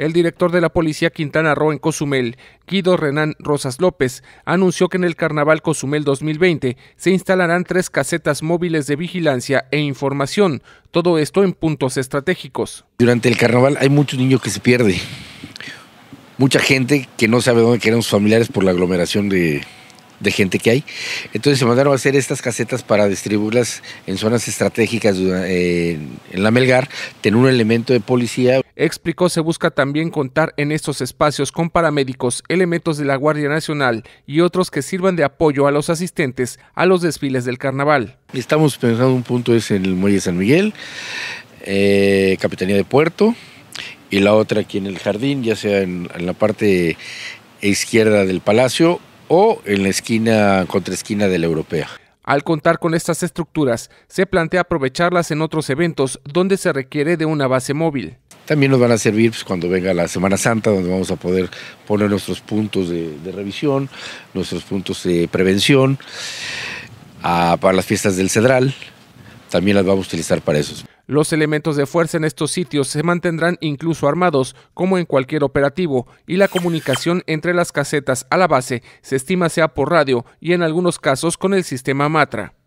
El director de la Policía Quintana Roo en Cozumel, Guido Renán Rosas López, anunció que en el Carnaval Cozumel 2020 se instalarán tres casetas móviles de vigilancia e información, todo esto en puntos estratégicos. Durante el carnaval hay muchos niños que se pierden, mucha gente que no sabe dónde quedan sus familiares por la aglomeración de gente que hay. Entonces se mandaron a hacer estas casetas para distribuirlas en zonas estratégicas eh, en la Melgar, tener un elemento de policía, Explicó se busca también contar en estos espacios con paramédicos, elementos de la Guardia Nacional y otros que sirvan de apoyo a los asistentes a los desfiles del carnaval. Estamos pensando un punto es en el Muelle San Miguel, eh, Capitanía de Puerto y la otra aquí en el jardín, ya sea en, la parte izquierda del palacio o en la esquina, contra esquina de la Europea. Al contar con estas estructuras, se plantea aprovecharlas en otros eventos donde se requiere de una base móvil. También nos van a servir pues, cuando venga la Semana Santa, donde vamos a poder poner nuestros puntos de, revisión, nuestros puntos de prevención, ah, para las fiestas del Cedral, también las vamos a utilizar para eso. Los elementos de fuerza en estos sitios se mantendrán incluso armados, como en cualquier operativo, y la comunicación entre las casetas a la base se estima sea por radio y en algunos casos con el sistema Matra.